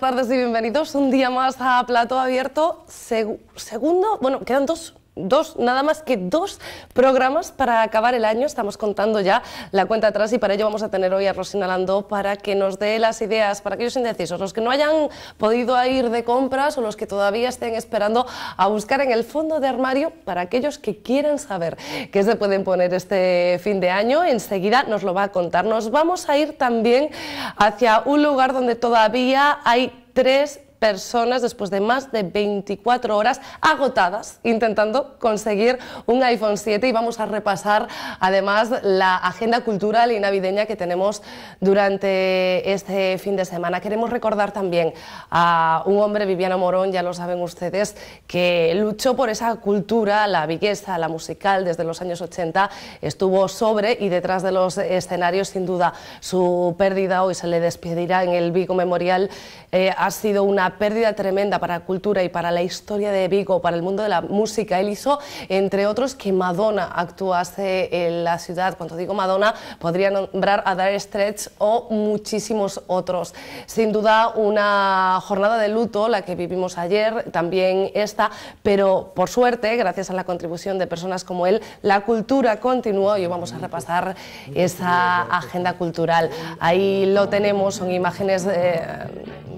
buenas tardes y bienvenidos un día más a Plato Abierto. segundo, bueno, quedan dos dos, nada más que dos programas para acabar el año. Estamos contando ya la cuenta atrás y para ello vamos a tener hoy a Rosina Landó para que nos dé las ideas para aquellos indecisos, los que no hayan podido ir de compras o los que todavía estén esperando a buscar en el fondo de armario para aquellos que quieran saber qué se pueden poner este fin de año. Enseguida nos lo va a contar. Nos vamos a ir también hacia un lugar donde todavía hay 3 personas después de más de 24 horas agotadas intentando conseguir un iPhone 7 y vamos a repasar además la agenda cultural y navideña que tenemos durante este fin de semana. Queremos recordar también a un hombre, Viviano Morón, ya lo saben ustedes, que luchó por esa cultura, la belleza, la musical desde los años 80, estuvo sobre y detrás de los escenarios sin duda su pérdida, hoy se le despedirá en el Vigo Memorial, eh, ha sido una pérdida tremenda para la cultura y para la historia de Vigo, para el mundo de la música. Él hizo, entre otros, que Madonna actuase en la ciudad. Cuando digo Madonna, podría nombrar a Dire stretch o muchísimos otros. Sin duda, una jornada de luto, la que vivimos ayer, también esta, pero por suerte, gracias a la contribución de personas como él, la cultura continuó y vamos a repasar esa agenda cultural. Ahí lo tenemos, son imágenes... de. Eh,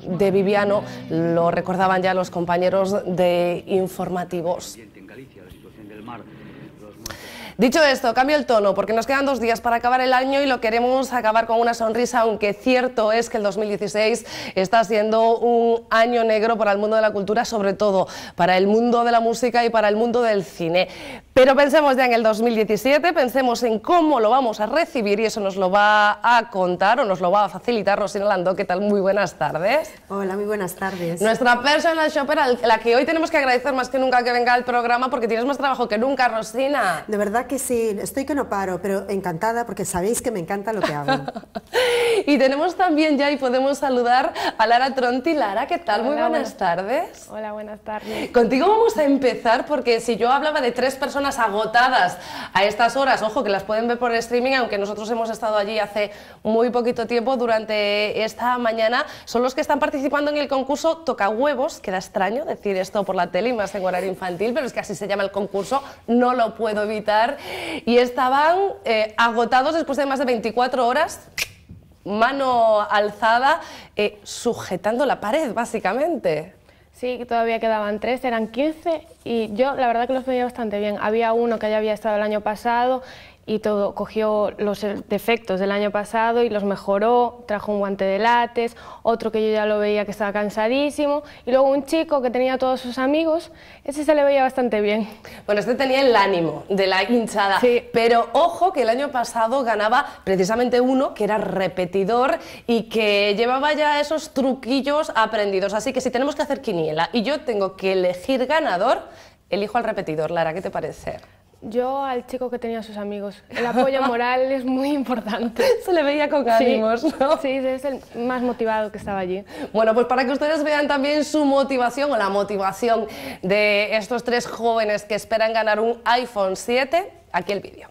de Viviano lo recordaban ya los compañeros de informativos. Dicho esto, cambio el tono porque nos quedan dos días para acabar el año y lo queremos acabar con una sonrisa, aunque cierto es que el 2016 está siendo un año negro para el mundo de la cultura, sobre todo para el mundo de la música y para el mundo del cine. Pero pensemos ya en el 2017, pensemos en cómo lo vamos a recibir y eso nos lo va a contar o nos lo va a facilitar Rosina Landó. ¿Qué tal? Muy buenas tardes. Hola, muy buenas tardes. Nuestra personal shopper, a la que hoy tenemos que agradecer más que nunca que venga al programa porque tienes más trabajo que nunca, Rosina. De verdad que sí, estoy que no paro, pero encantada porque sabéis que me encanta lo que hago. y tenemos también ya y podemos saludar a Lara Tronti. Lara, ¿qué tal? Muy buenas, tardes. Hola, buenas tardes. Contigo vamos a empezar porque si yo hablaba de tres personas agotadas a estas horas, ojo que las pueden ver por streaming, aunque nosotros hemos estado allí hace muy poquito tiempo durante esta mañana, son los que están participando en el concurso Toca Huevos. Queda extraño decir esto por la tele y más en horario infantil, pero es que así se llama el concurso, no lo puedo evitar y estaban eh, agotados después de más de 24 horas mano alzada, eh, sujetando la pared, básicamente. Sí, todavía quedaban tres, eran 15 y yo la verdad que los veía bastante bien. Había uno que ya había estado el año pasado y todo, cogió los defectos del año pasado y los mejoró, trajo un guante de látex, otro que yo ya lo veía que estaba cansadísimo, y luego un chico que tenía todos sus amigos, ese se le veía bastante bien. Bueno, este tenía el ánimo de la hinchada, sí. pero ojo que el año pasado ganaba precisamente uno que era repetidor y que llevaba ya esos truquillos aprendidos, así que si tenemos que hacer quiniela y yo tengo que elegir ganador, elijo al repetidor. Lara, ¿qué te parece? Yo al chico que tenía sus amigos. El apoyo moral es muy importante. Se le veía con ánimos, ¿no? Sí, es el más motivado que estaba allí. Bueno, pues para que ustedes vean también su motivación o la motivación de estos tres jóvenes que esperan ganar un iPhone 7, aquí el vídeo.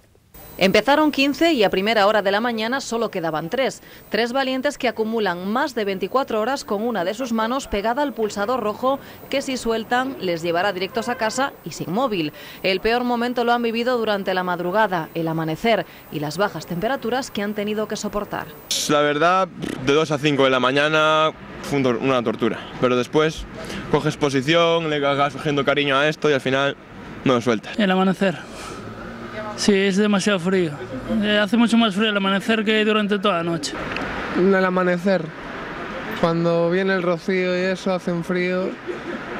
Empezaron 15 y a primera hora de la mañana solo quedaban tres. Tres valientes que acumulan más de 24 horas con una de sus manos pegada al pulsador rojo que si sueltan les llevará directos a casa y sin móvil. El peor momento lo han vivido durante la madrugada, el amanecer y las bajas temperaturas que han tenido que soportar. La verdad, de 2 a 5 de la mañana fue una tortura, pero después coges posición, le hagas cogiendo cariño a esto y al final no lo sueltas. El amanecer Sí, es demasiado frío. Eh, hace mucho más frío el amanecer que durante toda la noche. En el amanecer, cuando viene el rocío y eso, hace un frío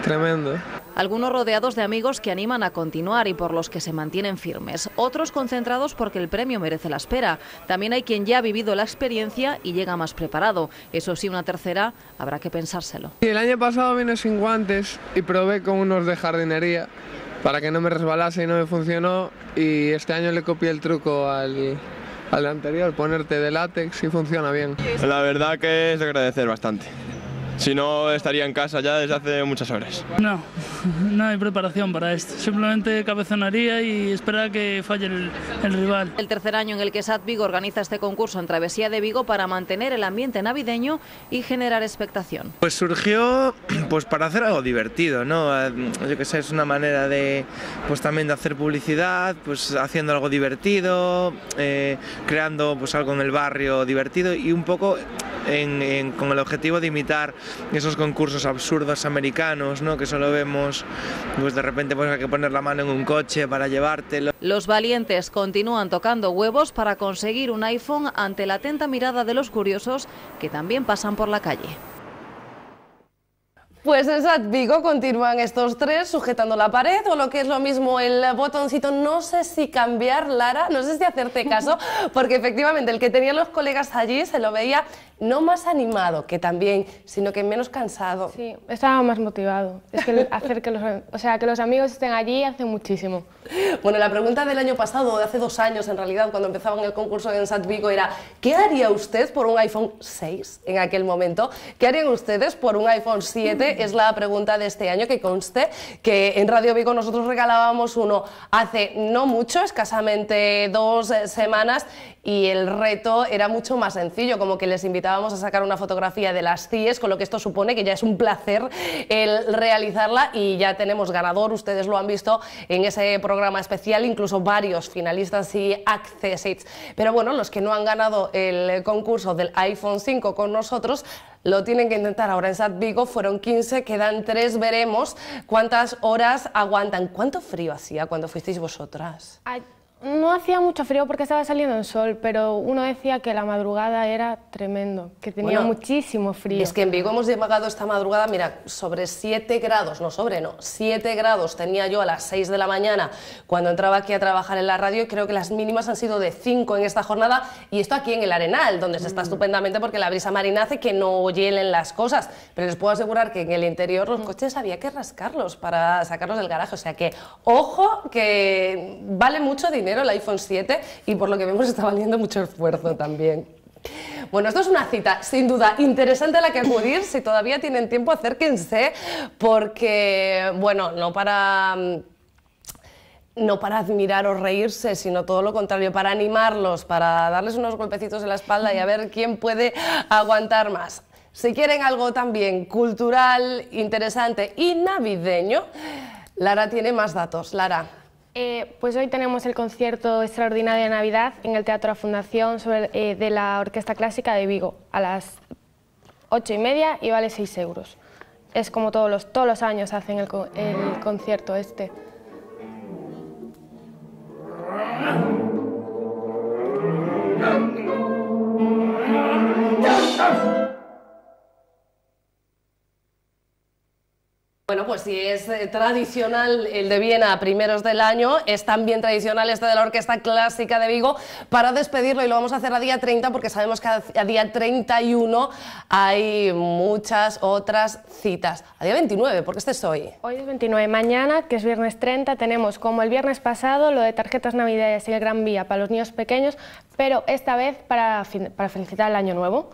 tremendo. Algunos rodeados de amigos que animan a continuar y por los que se mantienen firmes. Otros concentrados porque el premio merece la espera. También hay quien ya ha vivido la experiencia y llega más preparado. Eso sí, una tercera habrá que pensárselo. El año pasado vine sin guantes y probé con unos de jardinería para que no me resbalase y no me funcionó. Y este año le copié el truco al, anterior, ponerte de látex y funciona bien. La verdad que es agradecer bastante. Si no, estaría en casa ya desde hace muchas horas. No, no hay preparación para esto. Simplemente cabezonaría y esperar que falle el, rival. El tercer año en el que SAT Vigo organiza este concurso en Travesía de Vigo para mantener el ambiente navideño y generar expectación. Pues surgió pues para hacer algo divertido, ¿no? Eh, yo que sé, es una manera de pues también de hacer publicidad, pues haciendo algo divertido, eh, creando pues algo en el barrio divertido y un poco con el objetivo de imitar esos concursos absurdos americanos, ¿no? que solo vemos, pues de repente pues, hay que poner la mano en un coche para llevártelo. Los valientes continúan tocando huevos para conseguir un iPhone ante la atenta mirada de los curiosos que también pasan por la calle. Pues en Sat continúan estos tres sujetando la pared o lo que es lo mismo el botoncito. No sé si cambiar, Lara, no sé si hacerte caso, porque efectivamente el que tenían los colegas allí se lo veía no más animado, que también, sino que menos cansado. Sí, estaba más motivado. Es que hacer que los, o sea, que los amigos estén allí hace muchísimo. Bueno, la pregunta del año pasado, de hace dos años en realidad, cuando empezaban el concurso en Sat Vigo, era ¿qué haría usted por un iPhone 6 en aquel momento? ¿Qué harían ustedes por un iPhone 7? Es la pregunta de este año, que conste que en Radio Vigo nosotros regalábamos uno hace no mucho, escasamente dos eh, semanas, y el reto era mucho más sencillo, como que les invitaba vamos a sacar una fotografía de las CIES, con lo que esto supone que ya es un placer el realizarla y ya tenemos ganador, ustedes lo han visto en ese programa especial, incluso varios finalistas y accesits. Pero bueno, los que no han ganado el concurso del iPhone 5 con nosotros, lo tienen que intentar ahora en Sat Vigo, fueron 15, quedan 3, veremos cuántas horas aguantan. ¿Cuánto frío hacía cuando fuisteis vosotras? No hacía mucho frío porque estaba saliendo el sol, pero uno decía que la madrugada era tremendo, que tenía muchísimo frío. Es que en Vigo hemos llegado esta madrugada, mira, sobre 7 grados, no sobre, no, 7 grados tenía yo a las 6 de la mañana cuando entraba aquí a trabajar en la radio y creo que las mínimas han sido de 5 en esta jornada y esto aquí en el Arenal, donde se está mm. estupendamente porque la brisa marina hace que no hielen las cosas, pero les puedo asegurar que en el interior los mm. coches había que rascarlos para sacarlos del garaje, o sea que ojo que vale mucho dinero el iPhone 7 y por lo que vemos está valiendo mucho esfuerzo también. Bueno, esto es una cita sin duda interesante a la que acudir si todavía tienen tiempo, acérquense, porque, bueno, no para no para admirar o reírse, sino todo lo contrario, para animarlos, para darles unos golpecitos en la espalda y a ver quién puede aguantar más. Si quieren algo también cultural, interesante y navideño, Lara tiene más datos. Lara. Eh, pues hoy tenemos el concierto extraordinario de Navidad en el Teatro La Fundación eh, de la Orquesta Clásica de Vigo a las ocho y media y vale seis euros. Es como todos los, todos los años hacen el concierto este. Bueno, pues si es eh, tradicional el de Viena a primeros del año, es también tradicional este de la Orquesta Clásica de Vigo para despedirlo y lo vamos a hacer a día 30 porque sabemos que a, día 31 hay muchas otras citas. A día 29, porque este es hoy. Hoy es 29, mañana, que es viernes 30, tenemos como el viernes pasado lo de tarjetas navideñas y el Gran Vía para los niños pequeños, pero esta vez para felicitar el año nuevo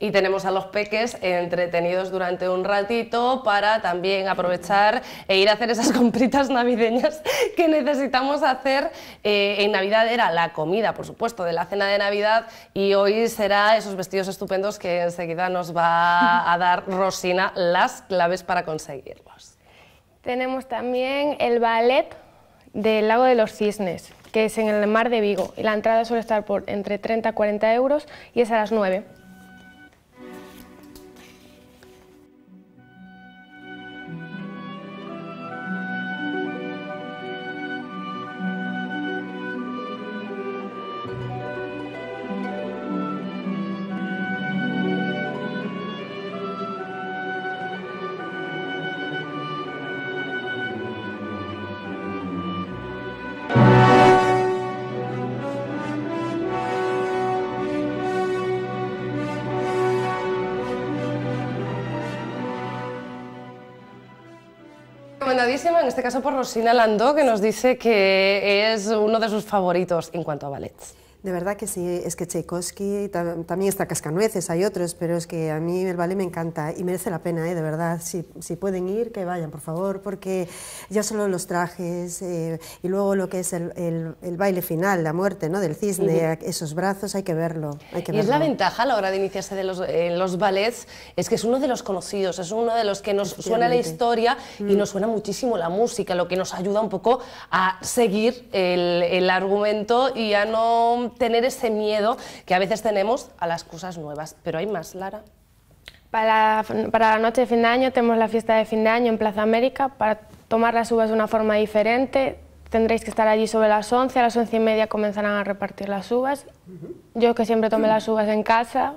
y tenemos a los peques entretenidos durante un ratito para también aprovechar e ir a hacer esas compritas navideñas que necesitamos hacer. Eh, en Navidad era la comida, por supuesto, de la cena de Navidad y hoy será esos vestidos estupendos que enseguida nos va a dar Rosina las claves para conseguirlos. Tenemos también el ballet del Lago de los Cisnes, que es en el mar de Vigo. Y la entrada suele estar por entre 30 y 40 euros y es a las 9. en este caso por Rosina Landó, que nos dice que es uno de sus favoritos en cuanto a ballets. De verdad que sí, es que Tchaikovsky, también está Cascanueces, hay otros, pero es que a mí el ballet me encanta y merece la pena, ¿eh? de verdad. Si, si, pueden ir, que vayan, por favor, porque ya solo los trajes eh, y luego lo que es el, el, baile final, la muerte ¿no? del cisne, esos brazos, hay que verlo. Hay que y es la ventaja a la hora de iniciarse de los, en los ballets, es que es uno de los conocidos, es uno de los que nos suena la historia y mm. nos suena muchísimo la música, lo que nos ayuda un poco a seguir el, el argumento y a no tener ese miedo que a veces tenemos a las cosas nuevas. Pero hay más, Lara. Para, para la noche de fin de año tenemos la fiesta de fin de año en Plaza América. Para tomar las uvas de una forma diferente, tendréis que estar allí sobre las 11, a las once y media comenzarán a repartir las uvas. Yo que siempre tomé las uvas en casa,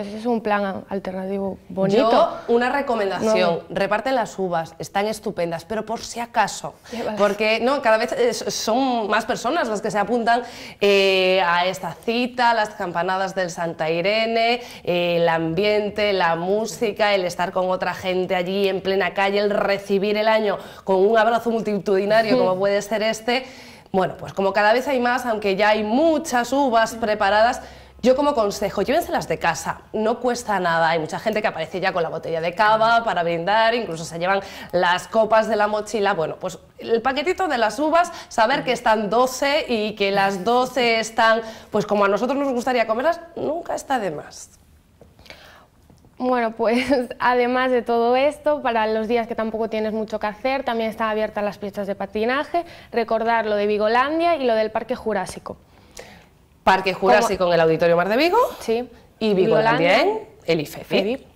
pues es un plan alternativo bonito. Yo, una recomendación, reparten las uvas, están estupendas, pero por si acaso, porque no, cada vez son más personas las que se apuntan eh, a esta cita, las campanadas del Santa Irene, eh, el ambiente, la música, el estar con otra gente allí en plena calle, el recibir el año con un abrazo multitudinario como puede ser este. Bueno, pues como cada vez hay más, aunque ya hay muchas uvas preparadas, yo como consejo, llévenselas de casa, no cuesta nada. Hay mucha gente que aparece ya con la botella de cava para brindar, incluso se llevan las copas de la mochila. Bueno, pues el paquetito de las uvas, saber que están 12 y que las 12 están, pues como a nosotros nos gustaría comerlas, nunca está de más. Bueno, pues además de todo esto, para los días que tampoco tienes mucho que hacer, también están abiertas las pistas de patinaje, recordar lo de Vigolandia y lo del Parque Jurásico. Parque Jurásico con en el Auditorio Mar de Vigo. Sí. Y Vigolandia en el ife e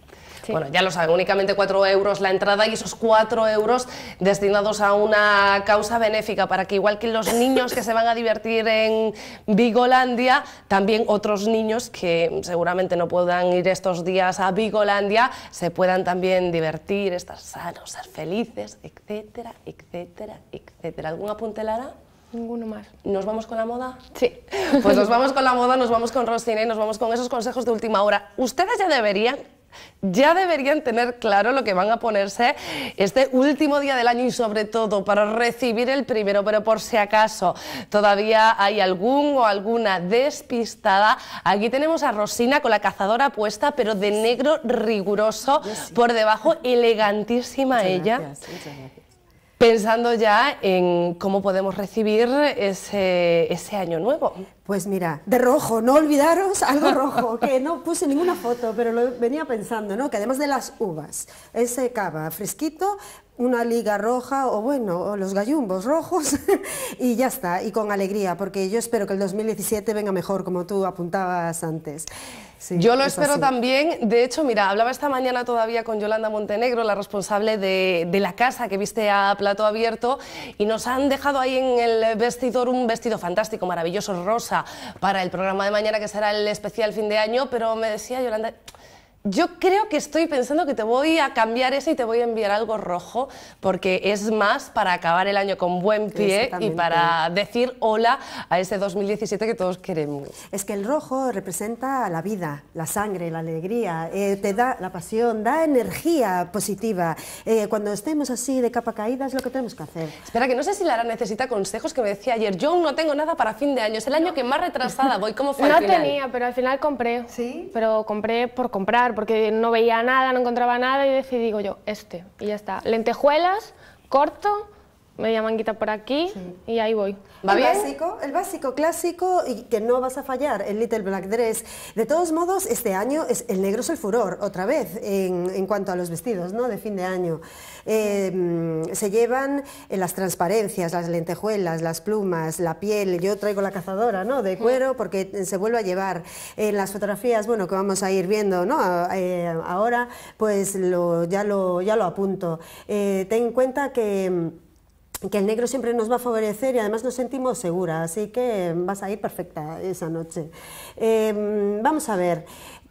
Bueno, ya lo saben, únicamente cuatro euros la entrada y esos cuatro euros destinados a una causa benéfica para que igual que los niños que se van a divertir en Vigolandia, también otros niños que seguramente no puedan ir estos días a Vigolandia se puedan también divertir, estar sanos, ser felices, etcétera, etcétera, etcétera. ¿Algún apunte, Ninguno más. ¿Nos vamos con la moda? Sí. Pues nos vamos con la moda, nos vamos con Rosina y nos vamos con esos consejos de última hora. Ustedes ya deberían ya deberían tener claro lo que van a ponerse este último día del año y sobre todo para recibir el primero, pero por si acaso todavía hay algún o alguna despistada, aquí tenemos a Rosina con la cazadora puesta, pero de negro riguroso, por debajo, elegantísima ella. Gracias, pensando ya en cómo podemos recibir ese, ese, año nuevo. Pues mira, de rojo, no olvidaros algo rojo, que no puse ninguna foto, pero lo venía pensando, ¿no? Que además de las uvas, ese cava fresquito, una liga roja o bueno, los gallumbos rojos y ya está, y con alegría, porque yo espero que el 2017 venga mejor, como tú apuntabas antes. Yo lo espero también. De hecho, mira, hablaba esta mañana todavía con Yolanda Montenegro, la responsable de, de, la casa que viste a plato abierto, y nos han dejado ahí en el vestidor un vestido fantástico, maravilloso, rosa, para el programa de mañana que será el especial fin de año, pero me decía Yolanda yo creo que estoy pensando que te voy a cambiar eso y te voy a enviar algo rojo, porque es más para acabar el año con buen pie y para decir hola a ese 2017 que todos queremos. Es que el rojo representa la vida, la sangre, la alegría, eh, te da la pasión, da energía positiva. Eh, cuando estemos así de capa caída es lo que tenemos que hacer. Espera, que no sé si Lara necesita consejos que me decía ayer. Yo no tengo nada para fin de año, es el año que más retrasada voy. ¿Cómo fue? No final? tenía, pero al final compré. Sí. Pero compré por comprar porque no veía nada, no encontraba nada y decidí, digo yo, este, y ya está. Lentejuelas, corto, media manguita por aquí y ahí voy. el básico, el básico clásico y que no vas a fallar, el Little Black Dress. De todos modos, este año es el negro es el furor, otra vez, en, cuanto a los vestidos, ¿no? De fin de año. Em, se llevan eh, las transparencias, las lentejuelas, las plumas, la piel. Yo traigo la cazadora, ¿no? De mm. cuero, porque eh, se vuelve a llevar. En las fotografías, bueno, que vamos a ir viendo, ¿no? Eh, ahora, pues lo, ya, lo, ya lo apunto. ten en cuenta que em, que el negro siempre nos va a favorecer y además nos sentimos seguras, así que vas a ir perfecta esa noche. Em, vamos a ver.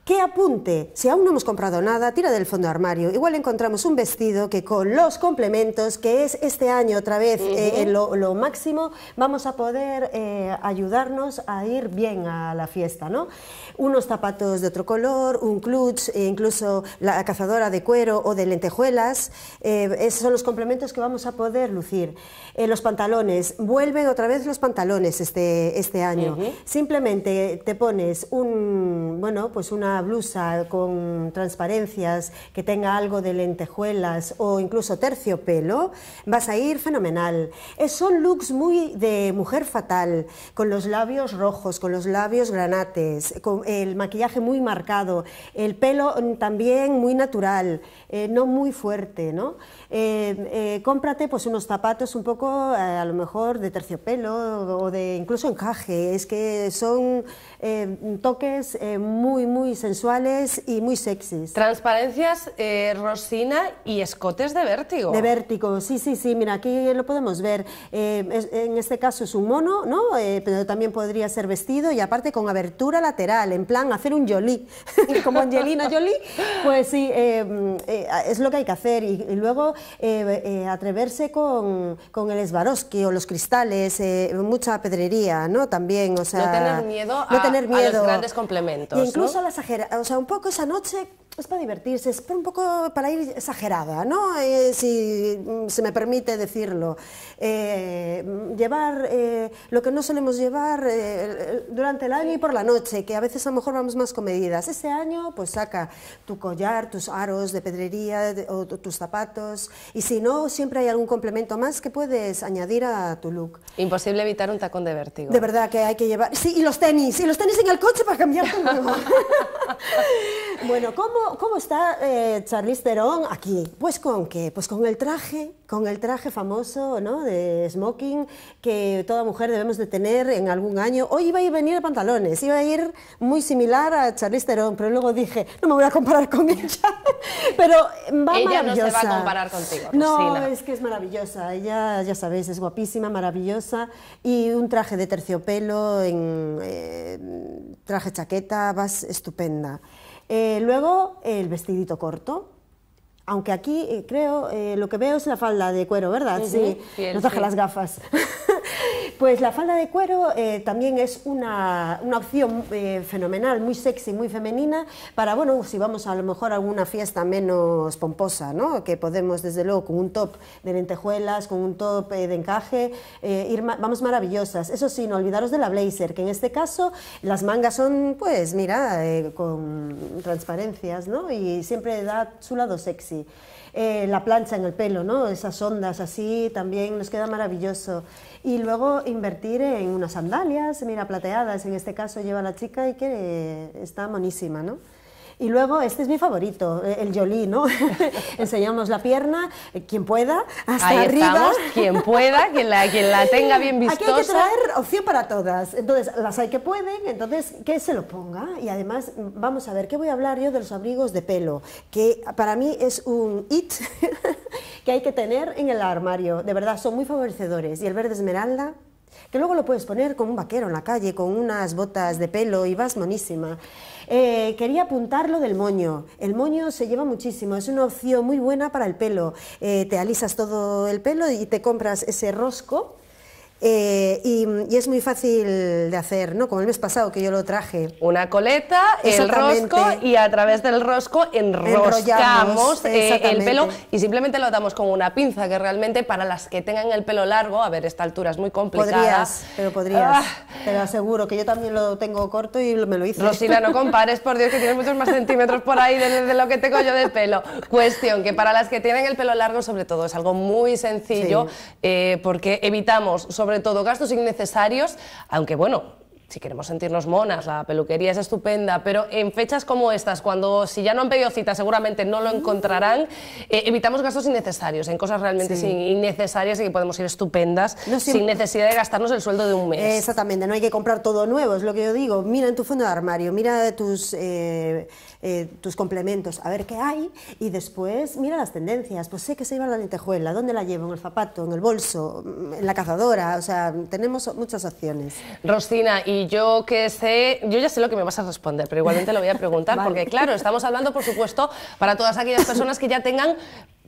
¿Qué apunte? Si aún no hemos comprado nada, tira del fondo armario. Igual encontramos un vestido que con los complementos, que es este año otra vez eh, lo, máximo, vamos a poder eh, ayudarnos a ir bien a la fiesta, ¿no? Unos zapatos de otro color, un clutch, e incluso la cazadora de cuero o de lentejuelas. Eh, esos son los complementos que vamos a poder lucir. los pantalones, vuelven otra vez los pantalones este, este año. Simplemente te pones un, bueno, pues una blusa con transparencias que tenga algo de lentejuelas o incluso terciopelo, vas a ir fenomenal. Eh, son looks muy de mujer fatal, con los labios rojos, con los labios granates, con el maquillaje muy marcado, el pelo mm, también muy natural, eh, no muy fuerte, ¿no? Eh, cómprate pues unos zapatos un poco, a lo mejor de terciopelo o de incluso encaje, es que son toques muy, muy sensuales y muy sexys. Transparencias, eh, Rosina y escotes de vértigo. De vértigo, sí, sí, sí. Mira, aquí lo podemos ver. Eh, en este caso es un mono, ¿no? Eh, pero también podría ser vestido y aparte con abertura lateral, en plan hacer un yoli como Angelina Jolie. Pues sí, es lo que hay que hacer. Y, luego atreverse con, el Swarovski o los cristales, mucha pedrería, ¿no? También, o sea... No tener miedo, a, los grandes complementos. incluso a las o sea, un poco esa noche es para divertirse, es un poco para ir exagerada, ¿no? Eh, si mm, se me permite decirlo. Eh, llevar eh, lo que no solemos llevar durante el año y por la noche, que a veces a lo mejor vamos más con medidas. Ese año, pues saca tu collar, tus aros de pedrería o tus zapatos. Y si no, siempre hay algún complemento más que puedes añadir a tu look. Imposible evitar un tacón de vértigo. De verdad que hay que llevar. Sí, y los tenis, y los tenis en el coche para cambiar. bueno, ¿cómo ¿Cómo, está eh, Charlize aquí? Pues con qué? Pues con el traje, con el traje famoso ¿no? de smoking que toda mujer debemos de tener en algún año. Hoy iba a ir venir de pantalones, iba a ir muy similar a Charlize Theron, pero luego dije, no me voy a comparar con ella, pero mm, va ella no se va a comparar contigo, No, es que es maravillosa, ella, ya sabéis, es guapísima, maravillosa, y un traje de terciopelo, en eh, traje chaqueta, vas estupenda. Eh, luego el vestidito corto, aunque aquí eh, creo, eh, lo que veo es la falda de cuero, ¿verdad? Sí, no traje las gafas. pues la falda de cuero eh, también es una, opción eh, fenomenal, muy sexy, muy femenina, para, bueno, si vamos a lo mejor a alguna fiesta menos pomposa, ¿no? Que podemos, desde luego, con un top de lentejuelas, con un top eh, de encaje, ir vamos maravillosas. Eso sí, no olvidaros de la blazer, que en este caso las mangas son, pues, mira, con transparencias, ¿no? Y siempre da su lado sexy. Eh, la plancha en el pelo, ¿no? Esas ondas así también nos queda maravilloso. Y luego invertir en unas sandalias, mira, plateadas, en este caso lleva la chica y que está monísima, ¿no? Y luego, este es mi favorito, eh, el Jolie, ¿no? Enseñamos la pierna, eh, quien pueda, hasta arriba. quien pueda, quien la, quien la tenga bien vistosa. hay que traer opción para todas. Entonces, las hay que pueden, entonces, que se lo ponga. Y además, vamos a ver, ¿qué voy a hablar yo de los abrigos de pelo? Que para mí es un hit que hay que tener en el armario. De verdad, son muy favorecedores. Y el verde esmeralda, que luego lo puedes poner con un vaquero en la calle, con unas botas de pelo y vas monísima. Eh, quería apuntar lo del moño. El moño se lleva muchísimo, es una opción muy buena para el pelo. Eh, te alisas todo el pelo y te compras ese rosco eh, y, es muy fácil de hacer, ¿no? Como el mes pasado que yo lo traje. Una coleta, el rosco y a través del rosco enroscamos eh, el pelo y simplemente lo damos con una pinza, que realmente para las que tengan el pelo largo, a ver, esta altura es muy complicada. Podrías, pero podrías. Ah. Te lo aseguro, que yo también lo tengo corto y me lo hice. Rosina, no compares, por Dios, que tienes muchos más centímetros por ahí de, lo que tengo yo de pelo. Cuestión, que para las que tienen el pelo largo, sobre todo, es algo muy sencillo, eh, porque evitamos, sobre todo gastos innecesarios, aunque bueno, si queremos sentirnos monas, la peluquería es estupenda, pero en fechas como estas, cuando si ya no han pedido cita seguramente no lo encontrarán, eh, evitamos gastos innecesarios, en cosas realmente innecesarias y que podemos ir estupendas sin necesidad de gastarnos el sueldo de un mes. Exactamente, no hay que comprar todo nuevo, es lo que yo digo. Mira en tu fondo de armario, mira tus, eh, eh, tus complementos, a ver qué hay y después mira las tendencias. Pues sé que se lleva la lentejuela, ¿dónde la llevo? ¿En el zapato? ¿En el bolso? ¿En la cazadora? O sea, tenemos muchas opciones yo que sé, yo ya sé lo que me vas a responder, pero igualmente lo voy a preguntar, porque claro, estamos hablando, por supuesto, para todas aquellas personas que ya tengan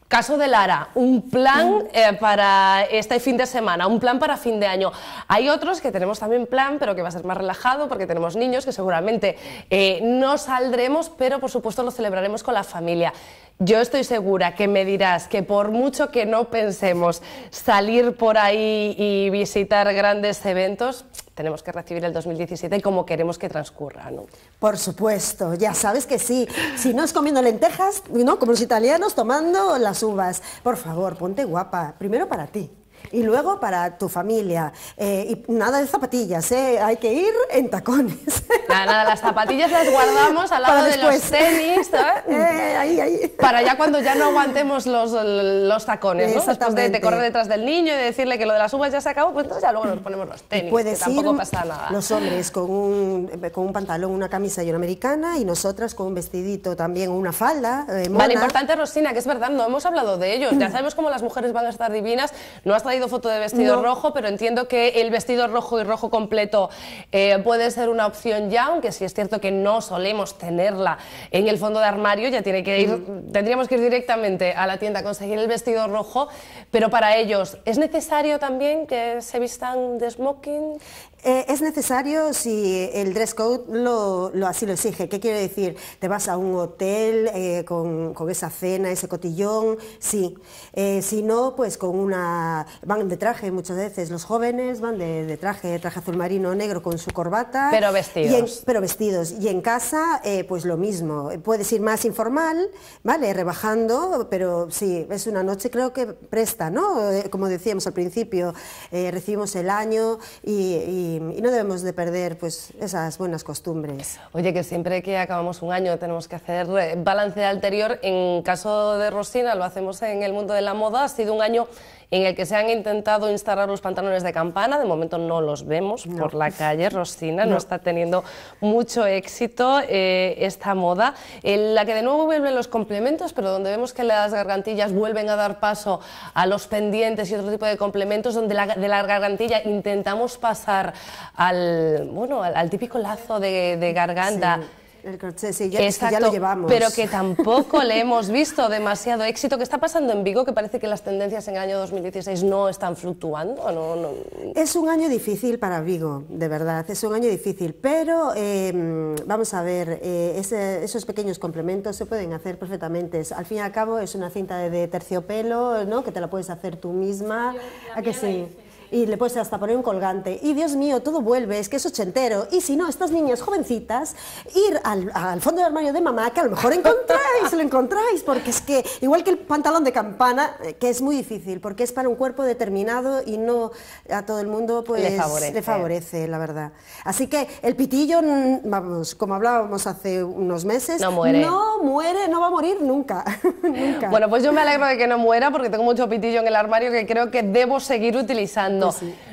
Caso de Lara, un plan eh, para este fin de semana, un plan para fin de año. Hay otros que tenemos también plan, pero que va a ser más relajado porque tenemos niños que seguramente eh, no saldremos, pero por supuesto lo celebraremos con la familia. Yo estoy segura que me dirás que por mucho que no pensemos salir por ahí y visitar grandes eventos, tenemos que recibir el 2017 como queremos que transcurra, ¿no? Por supuesto, ya sabes que sí. Si no es comiendo lentejas, ¿no? Como los italianos, tomando las uvas. Por favor, ponte guapa. Primero para ti. Y luego para tu familia. Eh, y nada de zapatillas, ¿eh? hay que ir en tacones. Nada, nada, las zapatillas las guardamos al lado de los tenis, eh, Para ya cuando ya no aguantemos los, los tacones, ¿no? Después de, correr detrás del niño y decirle que lo de las uvas ya se acabó, pues entonces ya luego nos ponemos los tenis, Puede ser. tampoco pasa nada. Los hombres con un, con un pantalón, una camisa y una americana, y nosotras con un vestidito también, una falda. mona. importante, Rosina, que es verdad, no hemos hablado de ellos. Ya sabemos cómo las mujeres van a estar divinas, no traído foto de vestido rojo, pero entiendo que el vestido rojo y rojo completo eh, puede ser una opción ya, aunque sí es cierto que no solemos tenerla en el fondo de armario, ya tiene que ir, tendríamos que ir directamente a la tienda a conseguir el vestido rojo, pero para ellos, ¿es necesario también que se vistan de smoking? Eh, es necesario si el dress code lo, así lo exige. ¿Qué quiere decir? ¿Te vas a un hotel eh, con, con, esa cena, ese cotillón? Sí. Eh, si no, pues con una... Van de traje muchas veces. Los jóvenes van de, traje, traje azul marino negro con su corbata. Pero vestidos. pero vestidos. Y en casa, pues lo mismo. Puedes ir más informal, ¿vale? Rebajando, pero sí, es una noche creo que presta, ¿no? Como decíamos al principio, recibimos el año y y, no debemos de perder pues, esas buenas costumbres. Oye, que siempre que acabamos un año tenemos que hacer eh, balance anterior. En caso de Rosina lo hacemos en el mundo de la moda. Ha sido un año en el que se han intentado instalar los pantalones de campana. De momento no los vemos por la calle, Rosina, no. está teniendo mucho éxito eh, esta moda. En la que de nuevo vuelven los complementos, pero donde vemos que las gargantillas vuelven a dar paso a los pendientes y otro tipo de complementos, donde de la gargantilla intentamos pasar al, bueno, al, típico lazo de, garganta. El ya, lo llevamos. Pero que tampoco le hemos visto demasiado éxito. ¿Qué está pasando en Vigo? Que parece que las tendencias en el año 2016 no están fluctuando. No, Es un año difícil para Vigo, de verdad. Es un año difícil, pero em, vamos a ver, eh, esos pequeños complementos se pueden hacer perfectamente. Al fin y al cabo, es una cinta de, terciopelo, ¿no? Que te la puedes hacer tú misma. ¿A que sí? y le puedes hasta poner un colgante. Y Dios mío, todo vuelve, es que es ochentero. Y si no, estas niñas jovencitas, ir al, fondo del armario de mamá, que a lo mejor encontráis, lo encontráis, porque es que, igual que el pantalón de campana, eh, que es muy difícil, porque es para un cuerpo determinado y no a todo el mundo pues, le, favorece. favorece, la verdad. Así que el pitillo, vamos, como hablábamos hace unos meses, no muere, no, muere, no va a morir nunca. nunca. Bueno, pues yo me alegro de que no muera, porque tengo mucho pitillo en el armario que creo que debo seguir utilizando.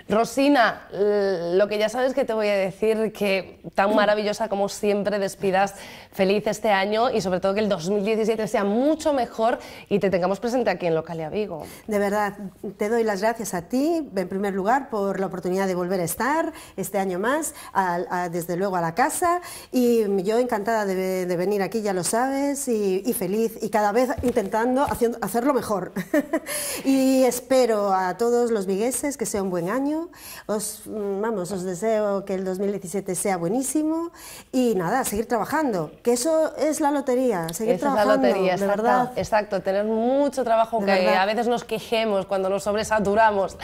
Rosina, lo que ya sabes que te voy a decir, que tan mm. maravillosa como siempre despidas feliz este año y sobre todo que el 2017 sea mucho mejor y te tengamos presente aquí en Localia Vigo. De verdad, te doy las gracias a ti, en primer lugar, por la oportunidad de volver a estar este año más, desde luego a la casa y yo encantada de, venir aquí, ya lo sabes, y, feliz y cada vez intentando haciendo, hacerlo mejor. y espero a todos los vigueses que sea un buen año. Os, vamos, os deseo que el 2017 sea buenísimo y nada, seguir trabajando que eso es la lotería, seguir trabajando, es la lotería, es verdad. Exacto, tener mucho trabajo, que a veces nos quejemos cuando nos sobresaturamos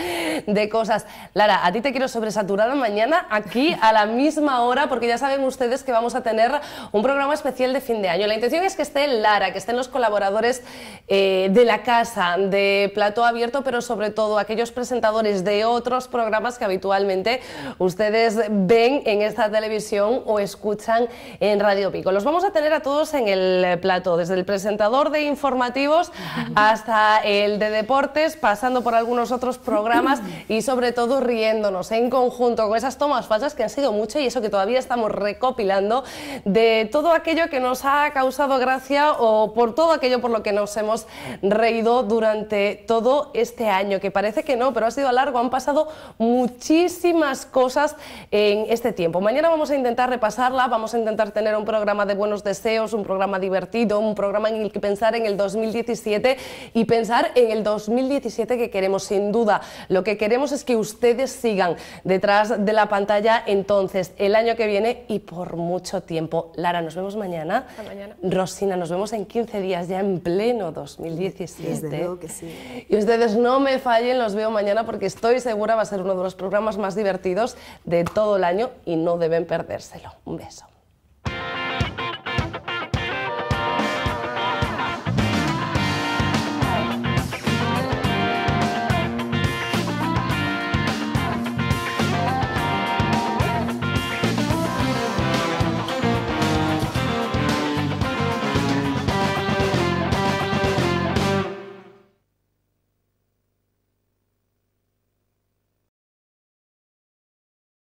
de cosas. Lara, a ti te quiero sobresaturada mañana aquí a la misma hora, porque ya saben ustedes que vamos a tener un programa especial de fin de año. La intención es que esté Lara, que estén los colaboradores eh, de la casa, de Plato Abierto, pero sobre todo aquellos presentadores de otros programas que habitualmente ustedes ven en esta televisión o escuchan en Radio Pico vamos a tener a todos en el eh, plato, desde el presentador de informativos hasta el de deportes, pasando por algunos otros programas y sobre todo riéndonos en conjunto con esas tomas falsas que han sido mucho y eso que todavía estamos recopilando de todo aquello que nos ha causado gracia o por todo aquello por lo que nos hemos reído durante todo este año, que parece que no, pero ha sido largo, han pasado muchísimas cosas en este tiempo. Mañana vamos a intentar repasarla, vamos a intentar tener un programa de buenos deseos, un programa divertido, un programa en el que pensar en el 2017 y pensar en el 2017 que queremos sin duda. Lo que queremos es que ustedes sigan detrás de la pantalla entonces, el año que viene y por mucho tiempo. Lara, nos vemos mañana. Rosina, nos vemos en 15 días, ya en pleno 2017. sí. Y ustedes no me fallen, los veo mañana porque estoy segura va a ser uno de los programas más divertidos de todo el año y no deben perdérselo. Un beso.